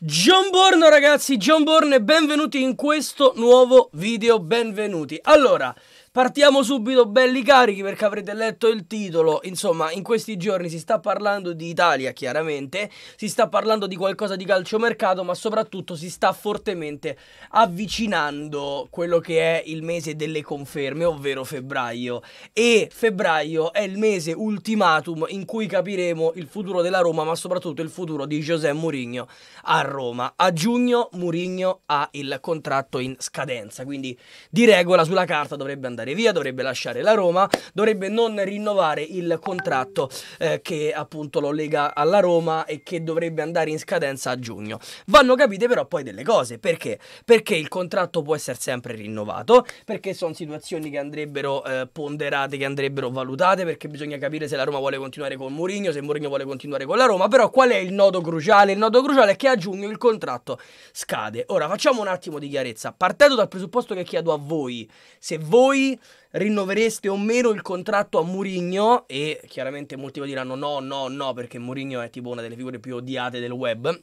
John Borno ragazzi, John Borno e benvenuti in questo nuovo video, benvenuti. Allora, Partiamo subito belli carichi perché avrete letto il titolo, insomma in questi giorni si sta parlando di Italia chiaramente, si sta parlando di qualcosa di calciomercato ma soprattutto si sta fortemente avvicinando quello che è il mese delle conferme, ovvero febbraio e febbraio è il mese ultimatum in cui capiremo il futuro della Roma ma soprattutto il futuro di José Mourinho a Roma. A giugno Mourinho ha il contratto in scadenza, quindi di regola sulla carta dovrebbe andare andare via, dovrebbe lasciare la Roma, dovrebbe non rinnovare il contratto eh, che appunto lo lega alla Roma e che dovrebbe andare in scadenza a giugno. Vanno capite però poi delle cose, perché? Perché il contratto può essere sempre rinnovato, perché sono situazioni che andrebbero eh, ponderate, che andrebbero valutate, perché bisogna capire se la Roma vuole continuare con Mourinho, se Mourinho vuole continuare con la Roma, però qual è il nodo cruciale? Il nodo cruciale è che a giugno il contratto scade. Ora facciamo un attimo di chiarezza, partendo dal presupposto che chiedo a voi, se voi rinnovereste o meno il contratto a Murigno? E chiaramente molti vi diranno no, no, no, perché Murigno è tipo una delle figure più odiate del web.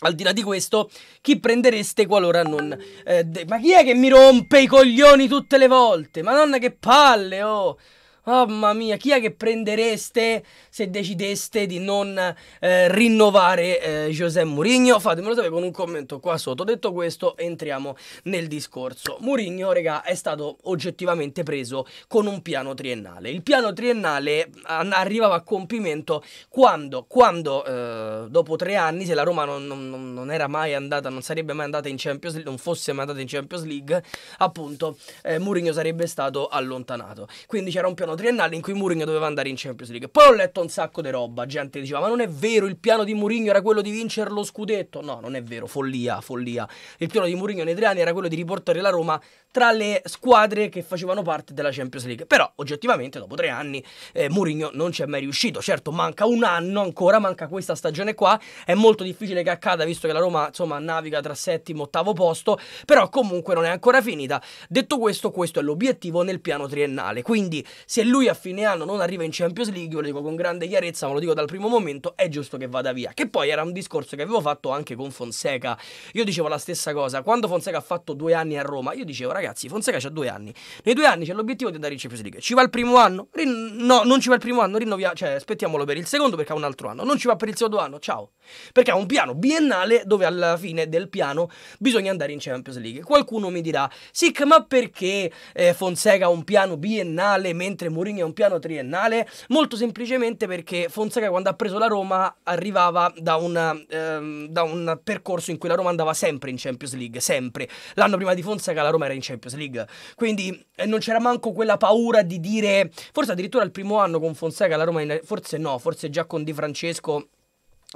Al di là di questo, chi prendereste qualora non... Eh, de- ma chi è che mi rompe i coglioni tutte le volte? Madonna che palle, oh! mamma mia, chi è che prendereste se decideste di non eh, rinnovare eh, José Mourinho? Fatemelo sapere con un commento qua sotto. Detto questo, entriamo nel discorso. Mourinho, regà, è stato oggettivamente preso con un piano triennale. Il piano triennale arrivava a compimento quando, quando eh, dopo tre anni, se la Roma non, non, non, era mai andata, non sarebbe mai andata in Champions League, non fosse mai andata in Champions League, appunto, eh, Mourinho sarebbe stato allontanato. Quindi c'era un piano piano triennale in cui Mourinho doveva andare in Champions League. Poi ho letto un sacco di roba, gente diceva "Ma non è vero, il piano di Mourinho era quello di vincere lo scudetto". No, non è vero, follia, follia. Il piano di Mourinho nei tre anni era quello di riportare la Roma tra le squadre che facevano parte della Champions League. Però oggettivamente dopo tre anni eh, Mourinho non ci è mai riuscito. Certo, manca un anno ancora, manca questa stagione qua, è molto difficile che accada visto che la Roma, insomma, naviga tra settimo e ottavo posto, però comunque non è ancora finita. Detto questo, questo è l'obiettivo nel piano triennale. Quindi si è lui a fine anno non arriva in Champions League, lo dico con grande chiarezza, ma lo dico dal primo momento, è giusto che vada via. Che poi era un discorso che avevo fatto anche con Fonseca. Io dicevo la stessa cosa. Quando Fonseca ha fatto due anni a Roma, io dicevo, ragazzi, Fonseca c'ha due anni. Nei due anni c'è l'obiettivo di andare in Champions League. Ci va il primo anno? Rin- no, non ci va il primo anno, rinnoviamo, cioè aspettiamolo per il secondo perché ha un altro anno. Non ci va per il secondo anno, ciao. Perché ha un piano biennale dove alla fine del piano bisogna andare in Champions League. Qualcuno mi dirà, Sic, ma perché eh, Fonseca ha un piano biennale mentre Mourinho è un piano triennale, molto semplicemente perché Fonseca quando ha preso la Roma arrivava da, una, ehm, da un percorso in cui la Roma andava sempre in Champions League, sempre. L'anno prima di Fonseca la Roma era in Champions League, quindi eh, non c'era manco quella paura di dire, forse addirittura il primo anno con Fonseca la Roma, in, forse no, forse già con Di Francesco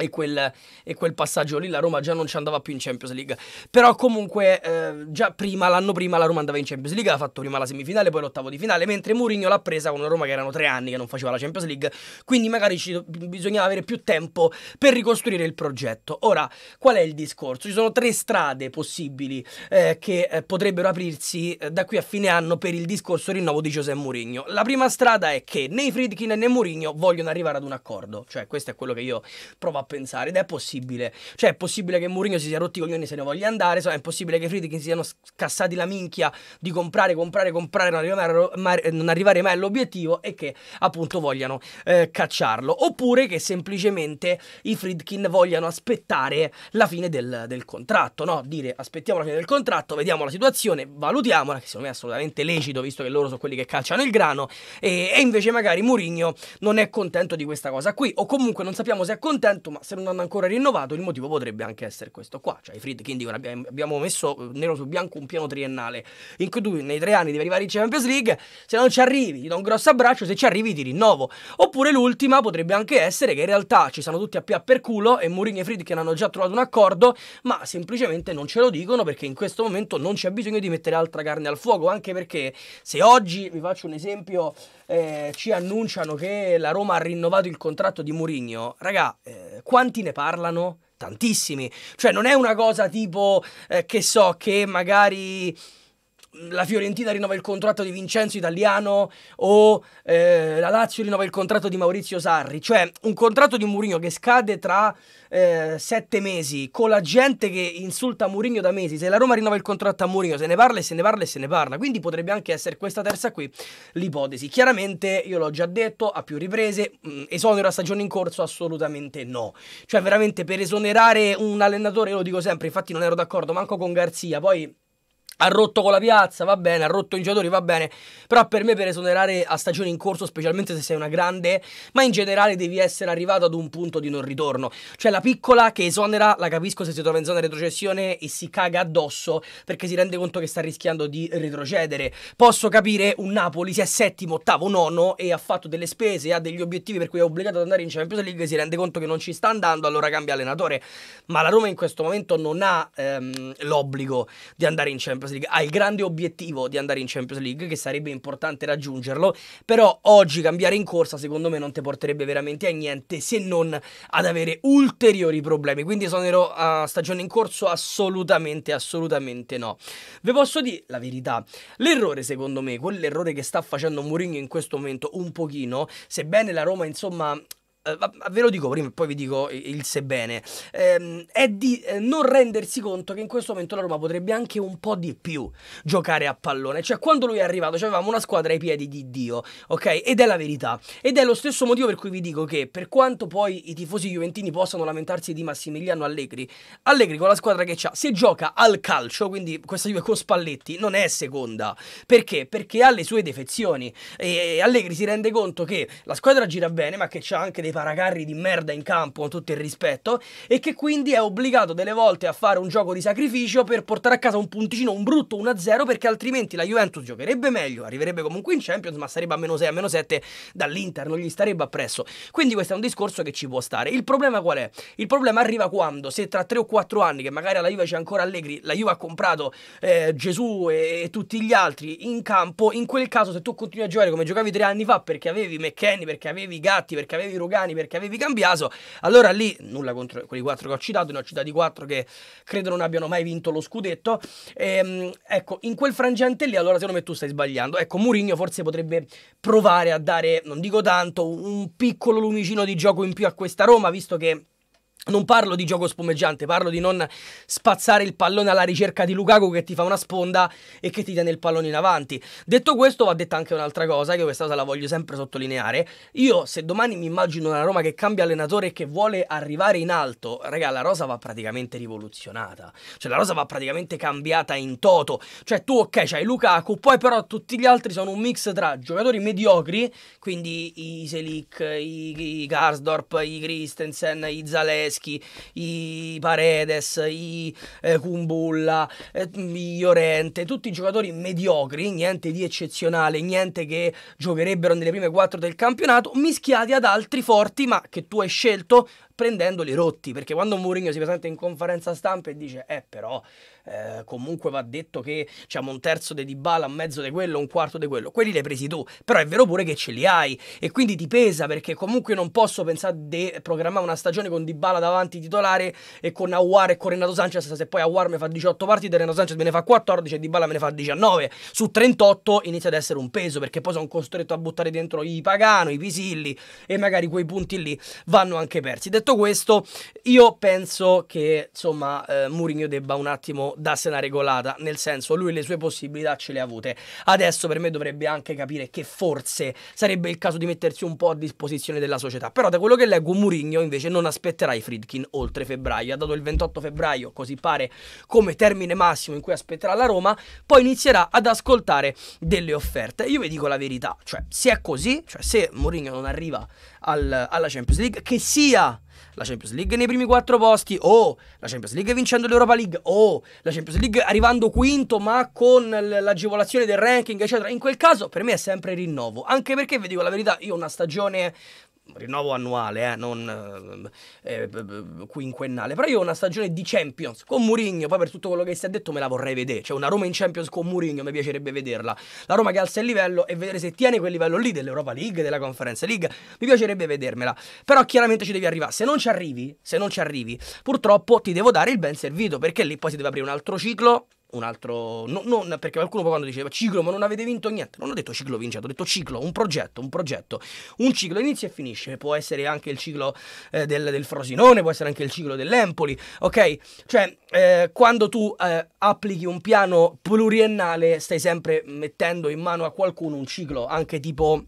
e quel, e quel, passaggio lì la Roma già non ci andava più in Champions League. Però comunque eh, già prima, l'anno prima la Roma andava in Champions League, ha fatto prima la semifinale, poi l'ottavo di finale, mentre Mourinho l'ha presa con una Roma che erano tre anni che non faceva la Champions League, quindi magari ci, bisognava avere più tempo per ricostruire il progetto. Ora, qual è il discorso? Ci sono tre strade possibili eh, che eh, potrebbero aprirsi eh, da qui a fine anno per il discorso rinnovo di José Mourinho. La prima strada è che né Friedkin né Mourinho vogliono arrivare ad un accordo, cioè questo è quello che io provo a pensare ed è possibile. Cioè è possibile che Mourinho si sia rotti i coglioni se ne voglia andare, so, è possibile che i Friedkin si siano scassati la minchia di comprare, comprare, comprare, non arrivare, mai, non arrivare mai all'obiettivo e che appunto vogliano eh, cacciarlo. Oppure che semplicemente i Friedkin vogliano aspettare la fine del, del contratto, no? Dire aspettiamo la fine del contratto, vediamo la situazione, valutiamola, che secondo me è assolutamente lecito visto che loro sono quelli che calciano il grano e, e invece magari Mourinho non è contento di questa cosa qui o comunque non sappiamo se è contento ma ma se non hanno ancora rinnovato il motivo potrebbe anche essere questo qua, cioè i Friedkin dicono abbiamo, messo eh, nero su bianco un piano triennale in cui tu nei tre anni devi arrivare in Champions League, se non ci arrivi ti do un grosso abbraccio, se ci arrivi ti rinnovo. Oppure l'ultima potrebbe anche essere che in realtà ci sono tutti a pia per culo e Mourinho e Friedkin hanno già trovato un accordo, ma semplicemente non ce lo dicono perché in questo momento non c'è bisogno di mettere altra carne al fuoco, anche perché se oggi vi faccio un esempio eh, ci annunciano che la Roma ha rinnovato il contratto di Mourinho, raga, eh, quanti ne parlano? Tantissimi. Cioè non è una cosa tipo, eh, che so, che magari la Fiorentina rinnova il contratto di Vincenzo Italiano o eh, la Lazio rinnova il contratto di Maurizio Sarri, cioè un contratto di Mourinho che scade tra eh, sette mesi con la gente che insulta Mourinho da mesi, se la Roma rinnova il contratto a Mourinho se ne parla e se ne parla e se ne parla, quindi potrebbe anche essere questa terza qui l'ipotesi. Chiaramente io l'ho già detto a più riprese, mh, mm, esonero a stagione in corso assolutamente no, cioè veramente per esonerare un allenatore, io lo dico sempre, infatti non ero d'accordo manco con Garzia, poi ha rotto con la piazza, va bene, ha rotto i giocatori, va bene, però per me per esonerare a stagione in corso, specialmente se sei una grande, ma in generale devi essere arrivato ad un punto di non ritorno. Cioè la piccola che esonera, la capisco se si trova in zona retrocessione e si caga addosso perché si rende conto che sta rischiando di retrocedere. Posso capire un Napoli se è settimo, ottavo, nono e ha fatto delle spese, ha degli obiettivi per cui è obbligato ad andare in Champions League, si rende conto che non ci sta andando, allora cambia allenatore. Ma la Roma in questo momento non ha ehm, l'obbligo di andare in Champions Champions League, ha il grande obiettivo di andare in Champions League, che sarebbe importante raggiungerlo, però oggi cambiare in corsa secondo me non ti porterebbe veramente a niente se non ad avere ulteriori problemi, quindi sonero a stagione in corso assolutamente, assolutamente no. Vi posso dire la verità, l'errore secondo me, quell'errore che sta facendo Mourinho in questo momento un pochino, sebbene la Roma insomma eh, ve lo dico prima e poi vi dico il sebbene, ehm, è di eh, non rendersi conto che in questo momento la Roma potrebbe anche un po' di più giocare a pallone. Cioè, quando lui è arrivato, cioè, avevamo una squadra ai piedi di Dio, ok? Ed è la verità. Ed è lo stesso motivo per cui vi dico che, per quanto poi i tifosi juventini possano lamentarsi di Massimiliano Allegri, Allegri con la squadra che c'ha, se gioca al calcio, quindi questa Juve con Spalletti, non è seconda. Perché? Perché ha le sue defezioni. E Allegri si rende conto che la squadra gira bene, ma che c'ha anche dei varacarri di merda in campo con tutto il rispetto e che quindi è obbligato delle volte a fare un gioco di sacrificio per portare a casa un punticino, un brutto 1-0 perché altrimenti la Juventus giocherebbe meglio, arriverebbe comunque in Champions ma sarebbe a meno 6, a meno 7 dall'Inter, non gli starebbe appresso. Quindi questo è un discorso che ci può stare. Il problema qual è? Il problema arriva quando, se tra 3 o 4 anni che magari alla Juve c'è ancora Allegri, la Juve ha comprato eh, Gesù e, e tutti gli altri in campo, in quel caso se tu continui a giocare come giocavi 3 anni fa perché avevi McKenny, perché avevi Gatti, perché avevi Rogani, mani perché avevi cambiato. Allora lì, nulla contro quei quattro che ho citato, ne ho citati quattro che credo non abbiano mai vinto lo scudetto. E, ehm, ecco, in quel frangente lì, allora secondo me tu stai sbagliando. Ecco, Mourinho forse potrebbe provare a dare, non dico tanto, un piccolo lumicino di gioco in più a questa Roma, visto che non parlo di gioco spumeggiante, parlo di non spazzare il pallone alla ricerca di Lukaku che ti fa una sponda e che ti tiene il pallone in avanti. Detto questo, va detta anche un'altra cosa, che questa cosa la voglio sempre sottolineare. Io, se domani mi immagino una Roma che cambia allenatore e che vuole arrivare in alto, raga, la rosa va praticamente rivoluzionata. Cioè, la rosa va praticamente cambiata in toto. Cioè, tu, ok, c'hai Lukaku, poi però tutti gli altri sono un mix tra giocatori mediocri, quindi i Selic, i, Garsdorp, i Christensen, i Zalesi tedeschi, i Paredes, i eh, Kumbulla, eh, Llorente, tutti giocatori mediocri, niente di eccezionale, niente che giocherebbero nelle prime quattro del campionato, mischiati ad altri forti, ma che tu hai scelto prendendoli rotti, perché quando Mourinho si presenta in conferenza stampa e dice "Eh però eh, comunque va detto che diciamo, un terzo di Dybala, un mezzo di quello, un quarto di quello, quelli li hai presi tu, però è vero pure che ce li hai e quindi ti pesa perché comunque non posso pensare di programmare una stagione con Dybala davanti titolare e con Aguar e con Renato Sanchez se poi Aguar mi fa 18 partite, Renato Sanchez me ne fa 14 e Dybala me ne fa 19, su 38 inizia ad essere un peso perché poi sono costretto a buttare dentro i Pagano, i Pisilli e magari quei punti lì vanno anche persi. Detto questo, io penso che insomma eh, Mourinho debba un attimo darsela regolata, nel senso lui le sue possibilità ce le ha avute. Adesso per me dovrebbe anche capire che forse sarebbe il caso di mettersi un po' a disposizione della società, però da quello che leggo Murigno invece non aspetterà i Friedkin oltre febbraio, ha dato il 28 febbraio, così pare, come termine massimo in cui aspetterà la Roma, poi inizierà ad ascoltare delle offerte. Io vi dico la verità, cioè se è così, cioè se Mourinho non arriva al, alla Champions League, che sia la Champions League nei primi quattro posti o oh, la Champions League vincendo l'Europa League o oh, la Champions League arrivando quinto ma con l'agevolazione del ranking eccetera in quel caso per me è sempre rinnovo anche perché vi dico la verità io una stagione rinnovo annuale, eh, non eh, eh quinquennale. Però io ho una stagione di Champions con Mourinho, poi per tutto quello che si è detto me la vorrei vedere. Cioè una Roma in Champions con Mourinho mi piacerebbe vederla. La Roma che alza il livello e vedere se tiene quel livello lì dell'Europa League, della Conference League. Mi piacerebbe vedermela. Però chiaramente ci devi arrivare. Se non ci arrivi, se non ci arrivi, purtroppo ti devo dare il ben servito perché lì poi si deve aprire un altro ciclo un altro. No, non, perché qualcuno poi quando diceva ciclo, ma non avete vinto niente. Non ho detto ciclo vincente, ho detto ciclo, un progetto, un progetto. Un ciclo inizia e finisce. Può essere anche il ciclo eh, del, del, Frosinone, può essere anche il ciclo dell'Empoli. Ok? Cioè, eh, quando tu eh, applichi un piano pluriennale, stai sempre mettendo in mano a qualcuno un ciclo, anche tipo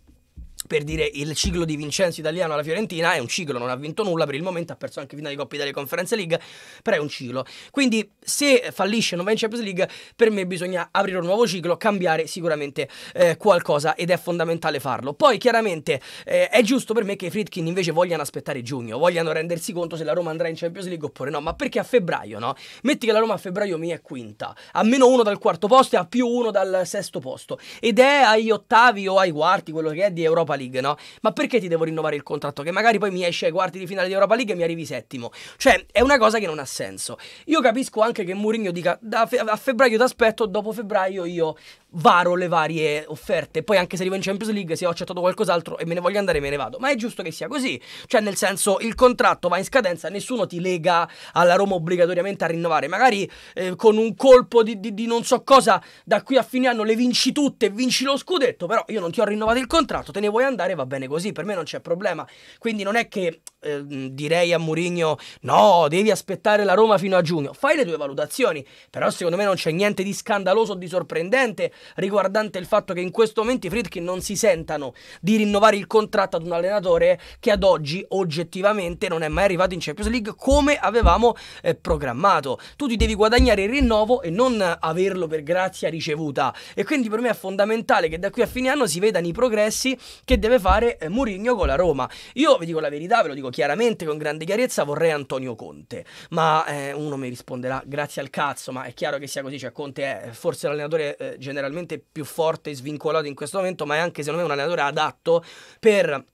per dire il ciclo di Vincenzo italiano alla Fiorentina è un ciclo, non ha vinto nulla per il momento, ha perso anche fino di Coppa Italia Conference League, però è un ciclo. Quindi se fallisce non va in Champions League, per me bisogna aprire un nuovo ciclo, cambiare sicuramente eh, qualcosa ed è fondamentale farlo. Poi chiaramente eh, è giusto per me che i Fritkin invece vogliano aspettare giugno, vogliano rendersi conto se la Roma andrà in Champions League oppure no, ma perché a febbraio no? Metti che la Roma a febbraio mi è quinta, a meno uno dal quarto posto e a più uno dal sesto posto ed è agli ottavi o ai quarti quello che è di Europa League League, no? Ma perché ti devo rinnovare il contratto? Che magari poi mi esce ai quarti di finale di Europa League e mi arrivi settimo. Cioè, è una cosa che non ha senso. Io capisco anche che Mourinho dica fe- a febbraio ti aspetto, dopo febbraio io varo le varie offerte. Poi anche se arrivo in Champions League, se ho accettato qualcos'altro e me ne voglio andare, me ne vado. Ma è giusto che sia così. Cioè, nel senso, il contratto va in scadenza, nessuno ti lega alla Roma obbligatoriamente a rinnovare. Magari eh, con un colpo di, di, di, non so cosa, da qui a fine anno le vinci tutte e vinci lo scudetto, però io non ti ho rinnovato il contratto, te ne vuoi andare, va bene così, per me non c'è problema. Quindi non è che Ehm, direi a Mourinho no, devi aspettare la Roma fino a giugno. Fai le tue valutazioni, però secondo me non c'è niente di scandaloso o di sorprendente riguardante il fatto che in questo momento i Fritkin non si sentano di rinnovare il contratto ad un allenatore che ad oggi oggettivamente non è mai arrivato in Champions League come avevamo eh, programmato. Tu ti devi guadagnare il rinnovo e non averlo per grazia ricevuta. E quindi per me è fondamentale che da qui a fine anno si vedano i progressi che deve fare eh, Mourinho con la Roma. Io vi dico la verità, ve lo dico chiaramente con grande chiarezza, vorrei Antonio Conte. Ma eh, uno mi risponderà, grazie al cazzo, ma è chiaro che sia così, cioè Conte è forse l'allenatore eh, generalmente più forte e svincolato in questo momento, ma è anche secondo me un allenatore adatto per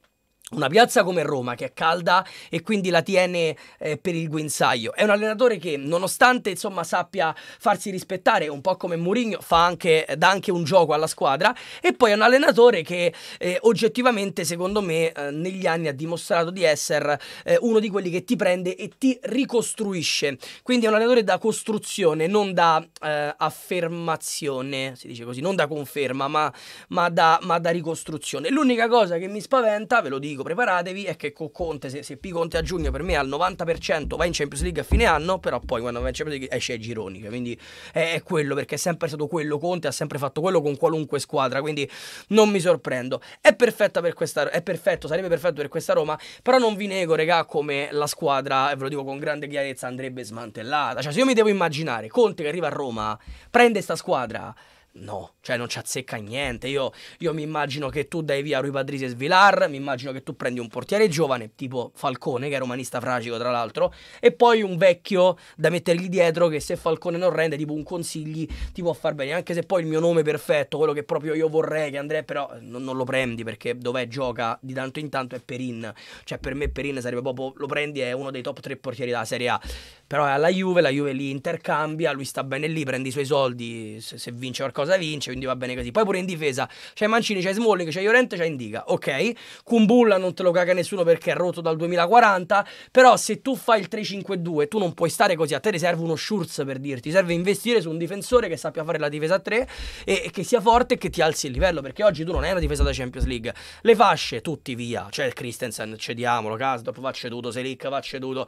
una piazza come Roma che è calda e quindi la tiene eh, per il guinzaglio. È un allenatore che nonostante insomma, sappia farsi rispettare un po' come Mourinho anche, dà anche un gioco alla squadra e poi è un allenatore che eh, oggettivamente secondo me eh, negli anni ha dimostrato di essere eh, uno di quelli che ti prende e ti ricostruisce. Quindi è un allenatore da costruzione, non da eh, affermazione, si dice così, non da conferma, ma, ma, da, ma da ricostruzione. L'unica cosa che mi spaventa, ve lo dico dico preparatevi è che con Conte, se, se P. Conte a giugno per me al 90% va in Champions League a fine anno, però poi quando va in Champions League esce ai gironi, cioè, quindi è, è, quello perché è sempre stato quello Conte, ha sempre fatto quello con qualunque squadra, quindi non mi sorprendo. È perfetta per questa è perfetto, sarebbe perfetto per questa Roma, però non vi nego, regà, come la squadra, e ve lo dico con grande chiarezza, andrebbe smantellata. Cioè, se io mi devo immaginare Conte che arriva a Roma, prende sta squadra No, cioè non ci azzecca niente. Io, io mi immagino che tu dai via Rui Patrice e Svilar, mi immagino che tu prendi un portiere giovane, tipo Falcone, che è romanista fragico tra l'altro, e poi un vecchio da mettergli dietro che se Falcone non rende, tipo un consigli, ti può far bene. Anche se poi il mio nome perfetto, quello che proprio io vorrei che andrei, però eh, non, non lo prendi perché dov'è gioca di tanto in tanto è Perin. Cioè per me Perin sarebbe proprio, lo prendi, è uno dei top 3 portieri della Serie A. Però è alla Juve, la Juve lì intercambia, lui sta bene lì, prende i suoi soldi, se, se vince qualcosa cosa vince, quindi va bene così. Poi pure in difesa c'è Mancini, c'è Smalling, c'è Llorente, c'è Indica, ok? Kumbulla non te lo caga nessuno perché è rotto dal 2040, però se tu fai il 3-5-2 tu non puoi stare così, a te ti serve uno Schurz per dirti, serve investire su un difensore che sappia fare la difesa a 3 e, che sia forte e che ti alzi il livello, perché oggi tu non hai una difesa da Champions League. Le fasce, tutti via, C'è il Christensen, cediamolo, Casdop va ceduto, Selic va ceduto,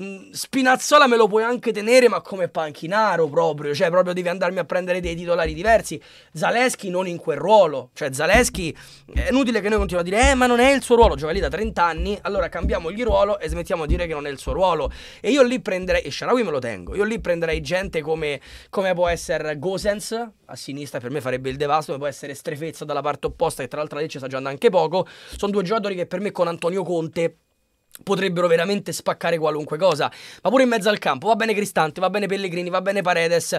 mm, Spinazzola me lo puoi anche tenere ma come panchinaro proprio, cioè proprio devi andarmi a prendere dei titolari diversi diversi. Zaleschi non in quel ruolo, cioè Zaleschi è inutile che noi continuiamo a dire "Eh, ma non è il suo ruolo, gioca lì da 30 anni". Allora cambiamo il ruolo e smettiamo di dire che non è il suo ruolo. E io lì prenderei e Sharawi me lo tengo. Io lì prenderei gente come, come può essere Gosens a sinistra, per me farebbe il devasto, come può essere Strefezza dalla parte opposta che tra l'altro lì ci sta giocando anche poco. Sono due giocatori che per me con Antonio Conte potrebbero veramente spaccare qualunque cosa. Ma pure in mezzo al campo va bene Cristante, va bene Pellegrini, va bene Paredes.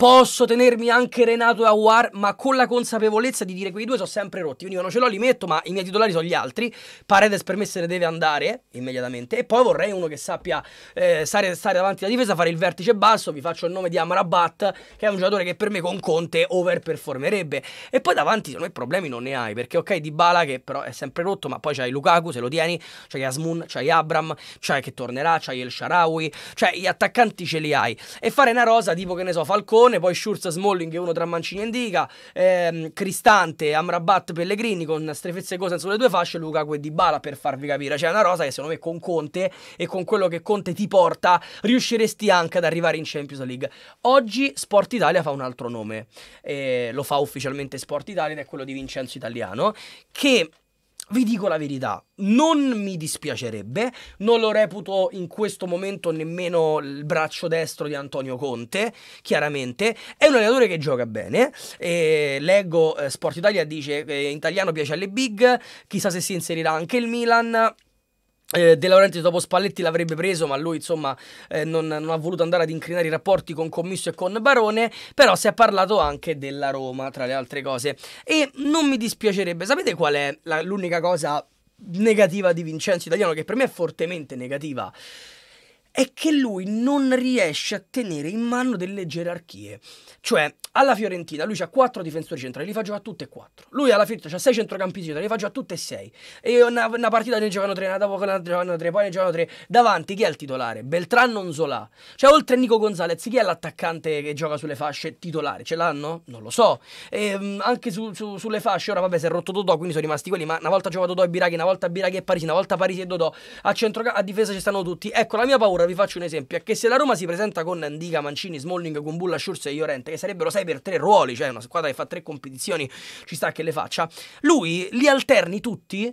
Posso tenermi anche Renato e Awar, ma con la consapevolezza di dire che i due sono sempre rotti. Quindi io non ce l'ho li metto, ma i miei titolari sono gli altri. Paredes per me se ne deve andare immediatamente. E poi vorrei uno che sappia eh, stare, stare, davanti alla difesa, fare il vertice basso. Vi faccio il nome di Amrabat, che è un giocatore che per me con Conte overperformerebbe. E poi davanti, secondo me, problemi non ne hai. Perché ok, Di Bala che però è sempre rotto, ma poi c'hai Lukaku, se lo tieni, c'hai Asmun, c'hai Abram, c'hai che tornerà, c'hai El Sharawi. Cioè, gli attaccanti ce li hai. E fare una rosa tipo, che ne so, Falcone Bastone, poi Schurz, Smalling e uno tra Mancini e Indica, ehm, Cristante, Amrabat, Pellegrini con Strefezza e Cosen sulle due fasce, Luca e Dybala per farvi capire. C'è una rosa che secondo me con Conte e con quello che Conte ti porta riusciresti anche ad arrivare in Champions League. Oggi Sport Italia fa un altro nome, eh, lo fa ufficialmente Sport Italia ed è quello di Vincenzo Italiano, che vi dico la verità, non mi dispiacerebbe, non lo reputo in questo momento nemmeno il braccio destro di Antonio Conte, chiaramente, è un allenatore che gioca bene, e leggo eh, Sport Italia dice che eh, in italiano piace alle big, chissà se si inserirà anche il Milan, eh, De Laurenti dopo Spalletti l'avrebbe preso, ma lui insomma eh, non, non, ha voluto andare ad incrinare i rapporti con Commisso e con Barone, però si è parlato anche della Roma, tra le altre cose. E non mi dispiacerebbe, sapete qual è la, l'unica cosa negativa di Vincenzo Italiano, che per me è fortemente negativa? è che lui non riesce a tenere in mano delle gerarchie. Cioè, alla Fiorentina lui ha quattro difensori centrali, li fa giocare tutti e quattro. Lui alla Fiorentina ha sei centrocampisti centrali, li fa giocare tutti e sei. E una, una partita ne giocano tre, una dopo ne giocano tre, poi ne giocano tre. Davanti chi è il titolare? Beltran Nonzola. Cioè, oltre a Nico Gonzalez, chi è l'attaccante che gioca sulle fasce titolare? Ce l'hanno? Non lo so. E, ehm, anche su, su, sulle fasce, ora vabbè, si è rotto Dodò, quindi sono rimasti quelli, ma una volta ha giocato Dodò e Birachi, una volta Birachi e Parisi, una volta Parisi e Dodò. A, centro, a difesa ci stanno tutti. Ecco, la mia paura vi faccio un esempio, è che se la Roma si presenta con Ndica, Mancini, Smalling, Gumbulla, Schurz e Iorente, che sarebbero 6 per 3 ruoli, cioè una squadra che fa 3 competizioni, ci sta che le faccia, lui li alterni tutti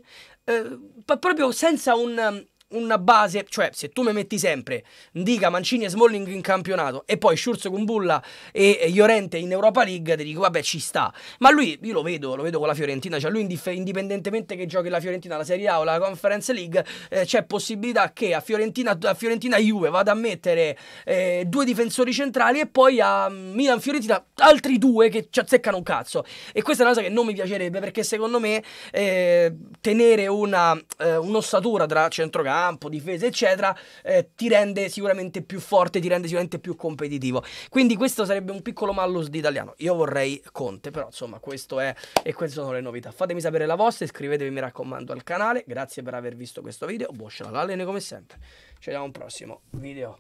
eh, proprio senza un una base, cioè se tu mi metti sempre Dica, Mancini e Smalling in campionato e poi Schurz con Bulla e Llorente in Europa League, ti dico vabbè ci sta. Ma lui, io lo vedo, lo vedo con la Fiorentina, cioè lui indipendentemente che giochi la Fiorentina, la Serie A o la Conference League, eh, c'è possibilità che a Fiorentina, a Fiorentina Juve vada a mettere eh, due difensori centrali e poi a Milan Fiorentina altri due che ci azzeccano un cazzo. E questa è una cosa che non mi piacerebbe perché secondo me eh, tenere una, eh, un'ossatura tra centrocampo campo, difesa, eccetera, eh, ti rende sicuramente più forte, ti rende sicuramente più competitivo. Quindi questo sarebbe un piccolo malus di italiano. Io vorrei Conte, però insomma questo è e queste sono le novità. Fatemi sapere la vostra, iscrivetevi mi raccomando al canale, grazie per aver visto questo video, buon scialallene come sempre, ci vediamo a un prossimo video.